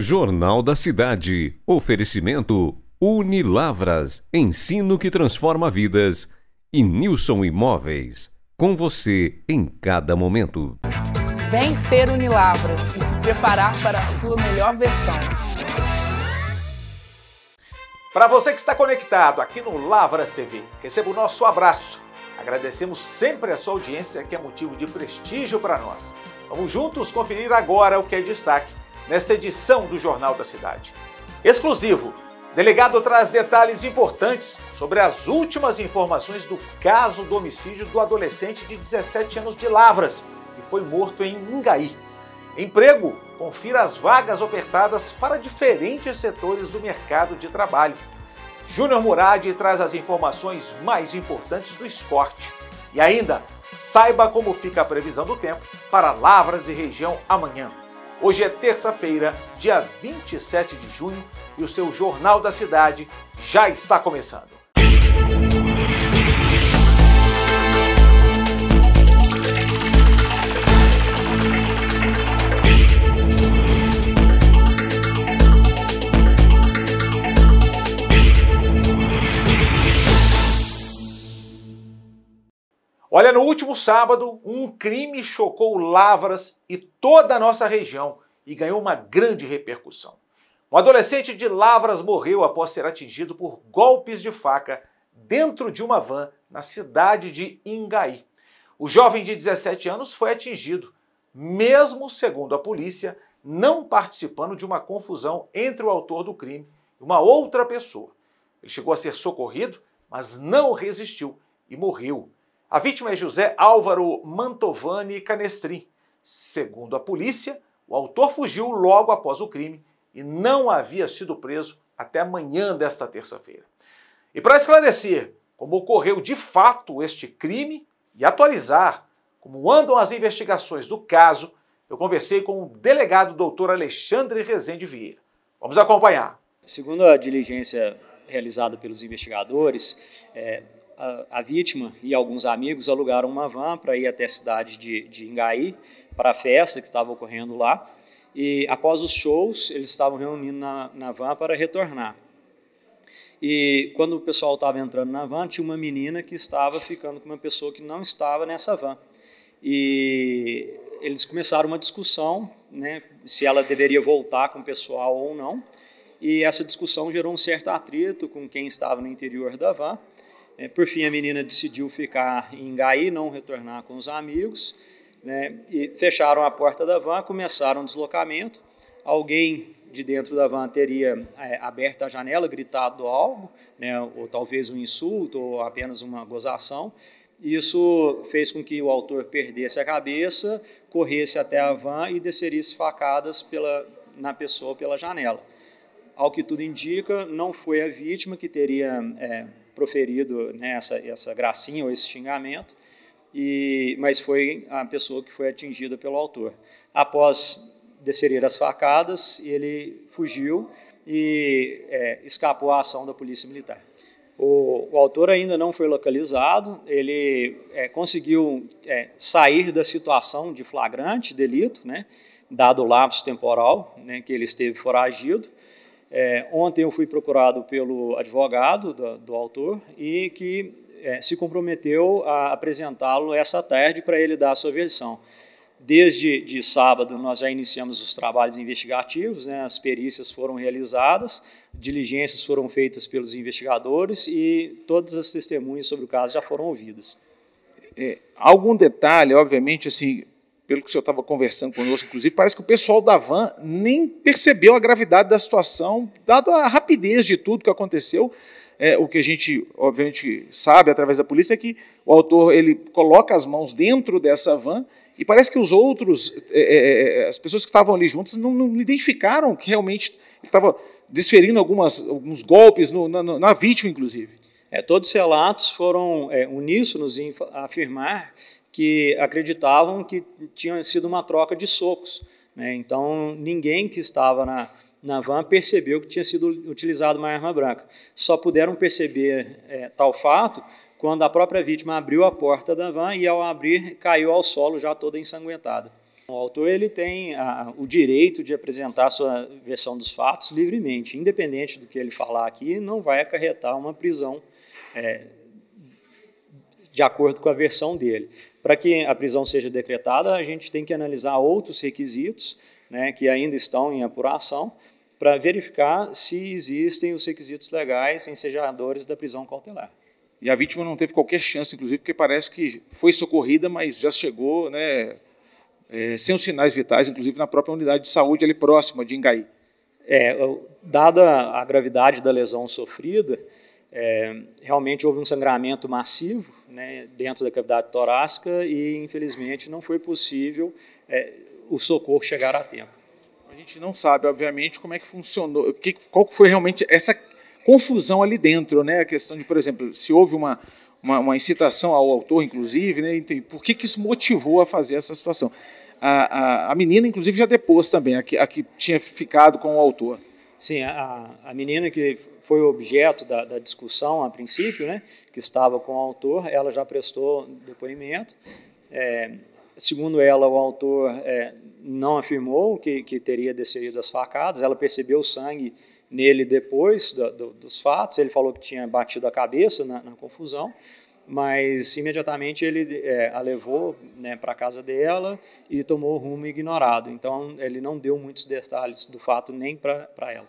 Jornal da Cidade. Oferecimento Unilavras, ensino que transforma vidas. E Nilson Imóveis, com você em cada momento. Vem ser Unilavras e se preparar para a sua melhor versão. Para você que está conectado aqui no Lavras TV, receba o nosso abraço. Agradecemos sempre a sua audiência, que é motivo de prestígio para nós. Vamos juntos conferir agora o que é destaque nesta edição do Jornal da Cidade. Exclusivo, delegado traz detalhes importantes sobre as últimas informações do caso do homicídio do adolescente de 17 anos de Lavras, que foi morto em Ingaí. Emprego, confira as vagas ofertadas para diferentes setores do mercado de trabalho. Júnior Murad traz as informações mais importantes do esporte. E ainda, saiba como fica a previsão do tempo para Lavras e região amanhã. Hoje é terça-feira, dia 27 de junho, e o seu Jornal da Cidade já está começando. no último sábado, um crime chocou Lavras e toda a nossa região e ganhou uma grande repercussão. Um adolescente de Lavras morreu após ser atingido por golpes de faca dentro de uma van na cidade de Ingaí. O jovem de 17 anos foi atingido, mesmo segundo a polícia, não participando de uma confusão entre o autor do crime e uma outra pessoa. Ele chegou a ser socorrido, mas não resistiu e morreu a vítima é José Álvaro Mantovani Canestrin. Segundo a polícia, o autor fugiu logo após o crime e não havia sido preso até amanhã desta terça-feira. E para esclarecer como ocorreu de fato este crime e atualizar como andam as investigações do caso, eu conversei com o delegado doutor Alexandre Rezende Vieira. Vamos acompanhar. Segundo a diligência realizada pelos investigadores, é, a, vítima e alguns amigos alugaram uma van para ir até a cidade de, de Ingaí, para a festa que estava ocorrendo lá. E após os shows, eles estavam reunindo na, na van para retornar. E quando o pessoal estava entrando na van, tinha uma menina que estava ficando com uma pessoa que não estava nessa van. E eles começaram uma discussão, né, se ela deveria voltar com o pessoal ou não. E essa discussão gerou um certo atrito com quem estava no interior da van. É, por fim, a menina decidiu ficar em Gaí, não retornar com os amigos. Né, e fecharam a porta da van, começaram o deslocamento. Alguém de dentro da van teria é, aberto a janela, gritado algo, né, ou talvez um insulto, ou apenas uma gozação. Isso fez com que o autor perdesse a cabeça, corresse até a van e descerisse facadas pela, na pessoa pela janela. Ao que tudo indica, não foi a vítima que teria é, proferido né, essa, essa gracinha ou esse xingamento, e, mas foi a pessoa que foi atingida pelo autor. Após descerir as facadas, ele fugiu e é, escapou à ação da polícia militar. O, o, autor ainda não foi localizado, ele é, conseguiu é, sair da situação de flagrante delito, né, dado o lapso temporal né, que ele esteve foragido, é, ontem eu fui procurado pelo advogado do, do autor e que é, se comprometeu a apresentá-lo essa tarde para ele dar a sua versão. Desde de sábado, nós já iniciamos os trabalhos investigativos, né, as perícias foram realizadas, diligências foram feitas pelos investigadores e todas as testemunhas sobre o caso já foram ouvidas. É, algum detalhe, obviamente, assim, pelo que o senhor estava conversando conosco, inclusive, parece que o pessoal da van nem percebeu a gravidade da situação, dado a rapidez de tudo que aconteceu. É, o que a gente, obviamente, sabe através da polícia é que o autor ele coloca as mãos dentro dessa van e parece que os outros, é, é, é as pessoas que estavam ali juntas, não, não identificaram que realmente estava desferindo algumas, alguns golpes no, na, na vítima, inclusive. É, todos os relatos foram é, uníssonos em afirmar que acreditavam que tinha sido uma troca de socos. Né? Então, ninguém que estava na, na van percebeu que tinha sido utilizado uma arma branca. Só puderam perceber é, tal fato quando a própria vítima abriu a porta da van e, ao abrir, caiu ao solo já toda ensanguentada. O autor ele tem a, o direito de apresentar a sua versão dos fatos livremente, independente do que ele falar aqui, não vai acarretar uma prisão é, de acordo com a versão dele. Para que a prisão seja decretada, a gente tem que analisar outros requisitos, né, que ainda estão em apuração, para verificar se existem os requisitos legais ensejadores da prisão cautelar. E a vítima não teve qualquer chance, inclusive, porque parece que foi socorrida, mas já chegou né, é, sem os sinais vitais, inclusive na própria unidade de saúde ali próxima de Ingaí. É, dada a gravidade da lesão sofrida, é, realmente houve um sangramento massivo né, dentro da cavidade torácica e, infelizmente, não foi possível é, o socorro chegar a tempo. A gente não sabe, obviamente, como é que funcionou, que, qual foi realmente essa confusão ali dentro, né? A questão de, por exemplo, se houve uma, uma, uma incitação ao autor, inclusive, né? Então, por que, que isso motivou a fazer essa situação? A, a, a menina, inclusive, já depôs também, a que, a que tinha ficado com o autor. Sim, a, a menina que foi objeto da, da, discussão a princípio, né, que estava com o autor, ela já prestou depoimento. É, segundo ela, o autor é, não afirmou que, que teria descido as facadas, ela percebeu o sangue nele depois do, do, dos fatos, ele falou que tinha batido a cabeça na, na confusão mas imediatamente ele é, a levou né, para casa dela e tomou rumo ignorado. Então ele não deu muitos detalhes do fato nem para ela.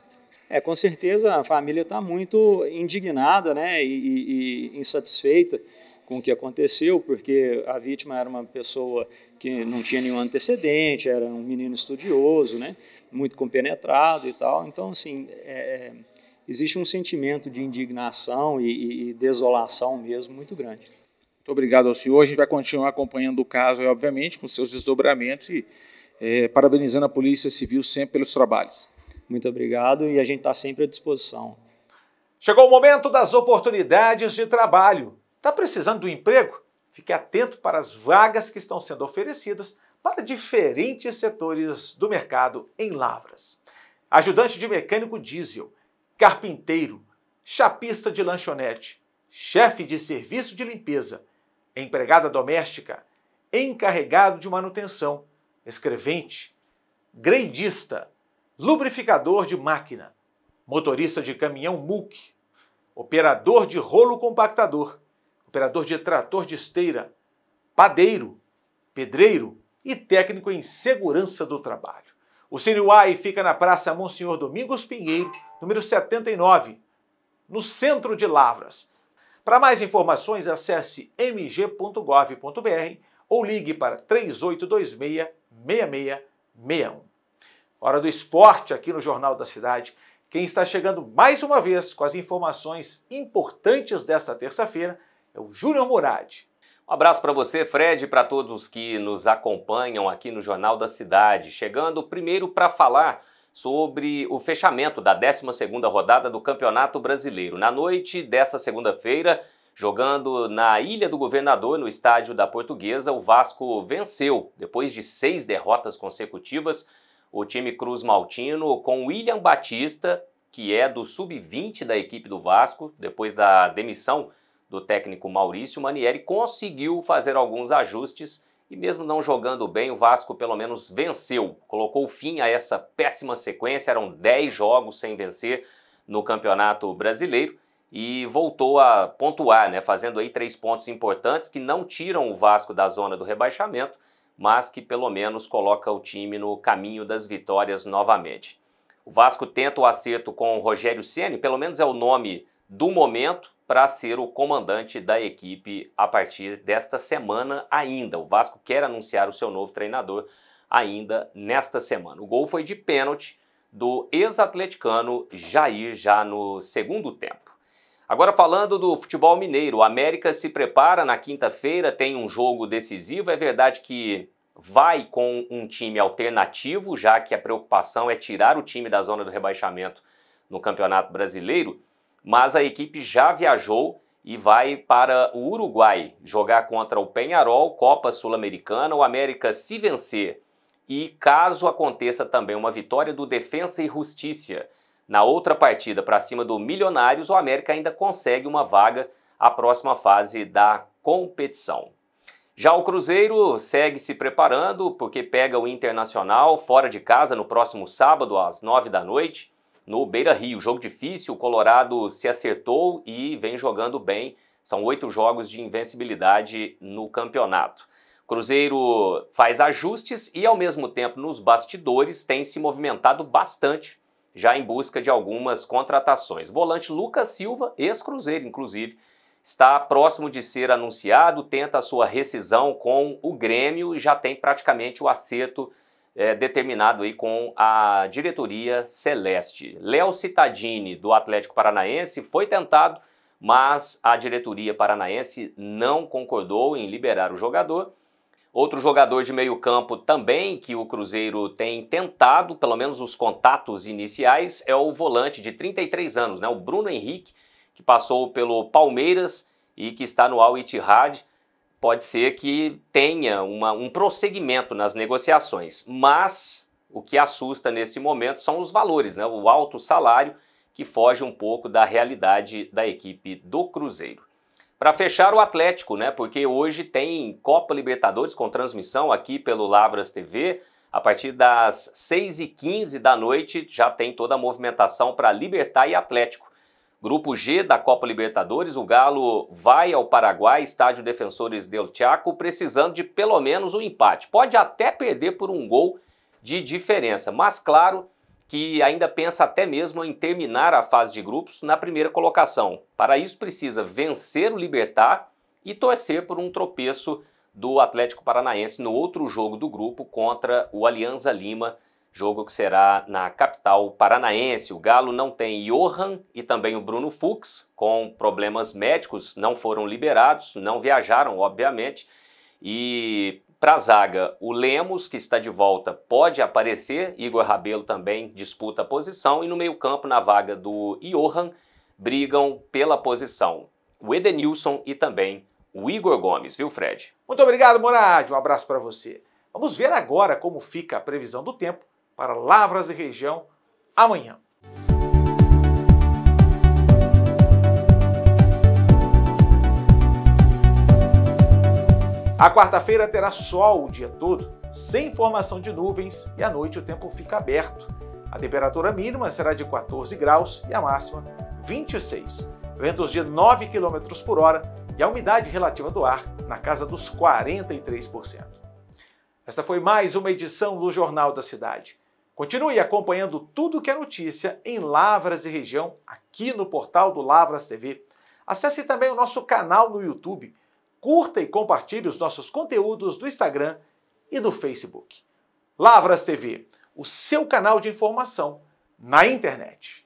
É, com certeza a família está muito indignada né, e, e insatisfeita com o que aconteceu, porque a vítima era uma pessoa que não tinha nenhum antecedente, era um menino estudioso, né, muito compenetrado e tal. Então, assim, é, é existe um sentimento de indignação e, e, e desolação mesmo muito grande. Muito obrigado ao senhor. A gente vai continuar acompanhando o caso, obviamente, com seus desdobramentos e é, parabenizando a Polícia Civil sempre pelos trabalhos. Muito obrigado e a gente está sempre à disposição. Chegou o momento das oportunidades de trabalho. Está precisando do emprego? Fique atento para as vagas que estão sendo oferecidas para diferentes setores do mercado em Lavras. Ajudante de mecânico diesel carpinteiro, chapista de lanchonete, chefe de serviço de limpeza, empregada doméstica, encarregado de manutenção, escrevente, greidista, lubrificador de máquina, motorista de caminhão MUC, operador de rolo compactador, operador de trator de esteira, padeiro, pedreiro e técnico em segurança do trabalho. O Cine Uai fica na Praça Monsenhor Domingos Pinheiro, número 79, no centro de Lavras. Para mais informações, acesse mg.gov.br ou ligue para 3826-6661. Hora do esporte aqui no Jornal da Cidade. Quem está chegando mais uma vez com as informações importantes desta terça-feira é o Júnior Murad. Um abraço para você, Fred, e para todos que nos acompanham aqui no Jornal da Cidade. Chegando primeiro para falar sobre o fechamento da 12ª rodada do Campeonato Brasileiro. Na noite dessa segunda-feira, jogando na Ilha do Governador, no estádio da Portuguesa, o Vasco venceu depois de seis derrotas consecutivas. O time Cruz Maltino com William Batista, que é do sub-20 da equipe do Vasco, depois da demissão do técnico Maurício Manieri, conseguiu fazer alguns ajustes e mesmo não jogando bem, o Vasco pelo menos venceu, colocou fim a essa péssima sequência. Eram 10 jogos sem vencer no Campeonato Brasileiro e voltou a pontuar, né, fazendo aí três pontos importantes que não tiram o Vasco da zona do rebaixamento, mas que pelo menos coloca o time no caminho das vitórias novamente. O Vasco tenta o acerto com o Rogério Ceni, pelo menos é o nome do momento para ser o comandante da equipe a partir desta semana ainda. O Vasco quer anunciar o seu novo treinador ainda nesta semana. O gol foi de pênalti do ex-atleticano Jair já no segundo tempo. Agora falando do futebol mineiro, o América se prepara na quinta-feira, tem um jogo decisivo. É verdade que vai com um time alternativo, já que a preocupação é tirar o time da zona do rebaixamento no Campeonato Brasileiro mas a equipe já viajou e vai para o Uruguai jogar contra o Penharol, Copa Sul-Americana. O América, se vencer e caso aconteça também uma vitória do Defensa e Justiça na outra partida para cima do Milionários, o América ainda consegue uma vaga à próxima fase da competição. Já o Cruzeiro segue se preparando porque pega o Internacional fora de casa no próximo sábado às nove da noite no Beira Rio. Jogo difícil, o Colorado se acertou e vem jogando bem. São oito jogos de invencibilidade no campeonato. Cruzeiro faz ajustes e, ao mesmo tempo, nos bastidores, tem se movimentado bastante já em busca de algumas contratações. Volante Lucas Silva, ex-Cruzeiro, inclusive, está próximo de ser anunciado, tenta a sua rescisão com o Grêmio e já tem praticamente o acerto é, determinado aí com a diretoria Celeste. Léo Citadini, do Atlético Paranaense, foi tentado, mas a diretoria paranaense não concordou em liberar o jogador. Outro jogador de meio campo também que o Cruzeiro tem tentado, pelo menos os contatos iniciais, é o volante de 33 anos, né? o Bruno Henrique, que passou pelo Palmeiras e que está no Al Ittihad pode ser que tenha uma, um prosseguimento nas negociações, mas o que assusta nesse momento são os valores, né? o alto salário que foge um pouco da realidade da equipe do Cruzeiro. Para fechar o Atlético, né? Porque hoje tem Copa Libertadores com transmissão aqui pelo Lavras TV. A partir das 6h15 da noite já tem toda a movimentação para Libertar e Atlético. Grupo G da Copa Libertadores, o Galo vai ao Paraguai, estádio Defensores del Chaco, precisando de pelo menos um empate. Pode até perder por um gol de diferença, mas claro que ainda pensa até mesmo em terminar a fase de grupos na primeira colocação. Para isso precisa vencer o Libertar e torcer por um tropeço do Atlético Paranaense no outro jogo do grupo contra o Alianza Lima jogo que será na capital paranaense. O Galo não tem Johan e também o Bruno Fux, com problemas médicos, não foram liberados, não viajaram, obviamente. E para a zaga, o Lemos, que está de volta, pode aparecer, Igor Rabelo também disputa a posição, e no meio-campo, na vaga do Johan, brigam pela posição o Edenilson e também o Igor Gomes, viu, Fred? Muito obrigado, Morad, um abraço para você. Vamos ver agora como fica a previsão do tempo para Lavras e Região amanhã. A quarta-feira terá sol o dia todo, sem formação de nuvens e à noite o tempo fica aberto. A temperatura mínima será de 14 graus e a máxima 26. Ventos de 9 km por hora e a umidade relativa do ar na casa dos 43%. Esta foi mais uma edição do Jornal da Cidade. Continue acompanhando tudo que é notícia em Lavras e região aqui no portal do Lavras TV. Acesse também o nosso canal no YouTube. Curta e compartilhe os nossos conteúdos do Instagram e do Facebook. Lavras TV, o seu canal de informação na internet.